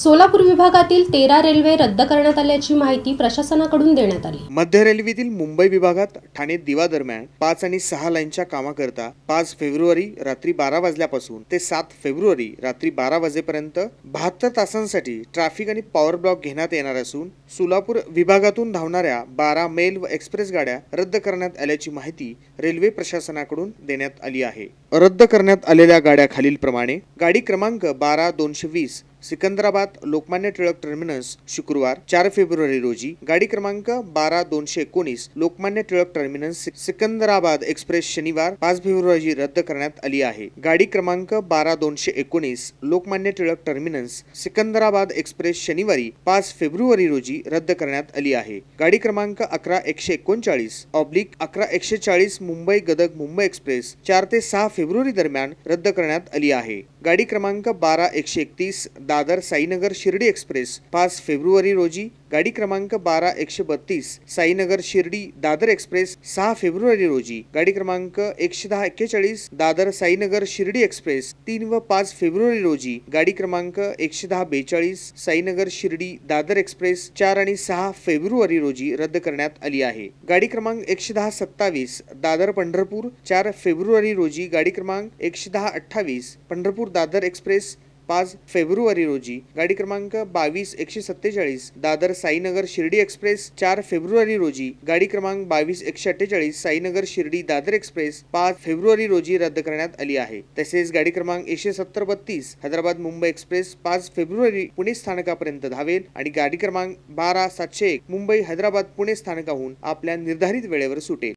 सोलापूर विभागातील तेरा रेल्वे रद्द करण्यात आल्याची माहिती प्रशासनाकडून देण्यात आली मध्य रेल्वेतील मुंबई विभागात ठाणे दिवा दरम्यान पाच आणि सहा लाईनच्या कामाकरता पाच फेब्रुवारी रात्री बारा वाजल्यापासून ते सात फेब्रुवारी रात्री बारा वाजेपर्यंत बहात्तर तासांसाठी ट्रॅफिक आणि पॉवर ब्लॉक घेण्यात येणार असून सोलापूर विभागातून धावणाऱ्या बारा मेल व एक्सप्रेस गाड्या रद्द करण्यात आल्याची माहिती रेल्वे प्रशासनाकडून देण्यात आली आहे रद्द करण्यात आलेल्या गाड्या खालीलप्रमाणे गाडी क्रमांक बारा दोनशे वीस सिकंदराबाद लोकमान्य टिळक टर्मिनस शुक्रवार चार फेब्रुवारी रोजी गाडी क्रमांक बारा दोनशे एकोणीस लोकमान्य टिळक टर्मिनस सिकंदराबाद एक्सप्रेस शनिवार पाच फेब्रुवारी रद्द करण्यात आली आहे गाडी क्रमांक बारा दोनशे एकोणीस लोकमान्य टिळक टर्मिनस सिकंदराबाद एक्सप्रेस शनिवारी पाच फेब्रुवारी रोजी रद्द करण्यात आली आहे गाडी क्रमांक अकरा एकशे एकोणचाळीस ऑब्लिक अकरा एकशे चाळीस मुंबई गदग मुंबई एक्सप्रेस चार ते सहा फेब्रुवारी दरम्यान रद्द करण्यात आली आहे गाडी क्रमांक बारा एकशे एकतीस दादर साईनगर शिर्डी एक्सप्रेस पाच फेब्रुवारी रोजी गाडी क्रमांक बारा एकशे बत्तीस साईनगर शिर्डी दादर एक्सप्रेस सहा फेब्रुवारी रोजी गाडी क्रमांक एकशे दहा एक्केचाळीस दादर साईनगर शिर्डी एक्सप्रेस तीन व पाच फेब्रुवारी रोजी गाडी क्रमांक एकशे दहा बेचाळीस साईनगर शिर्डी दादर एक्सप्रेस चार आणि सहा फेब्रुवारी रोजी रद्द करण्यात आली आहे गाडी क्रमांक एकशे दहा सत्तावीस दादर पंढरपूर चार फेब्रुवारी रोजी गाडी क्रमांक एकशे दहा अठ्ठावीस पंढरपूर दादर एक्सप्रेस पाच फेब्रुवारी रोजी गाडी क्रमांक बावीस एकशे सत्तेचाळीस दादर साईनगर शिर्डी एक्सप्रेस चार फेब्रुवारी रोजी गाडी क्रमांक बावीस एकशे अठ्ठेचाळीस साईनगर शिर्डी दादर एक्सप्रेस पाच फेब्रुवारी रोजी रद्द करण्यात आली आहे तसेच गाडी क्रमांक एकशे सत्तर बत्तीस हैदराबाद मुंबई एक्सप्रेस पाच फेब्रुवारी पुणे स्थानकापर्यंत धावेल आणि गाडी क्रमांक बारा सातशे एक मुंबई हैदराबाद पुणे स्थानकाहून आपल्या निर्धारित वेळेवर सुटेल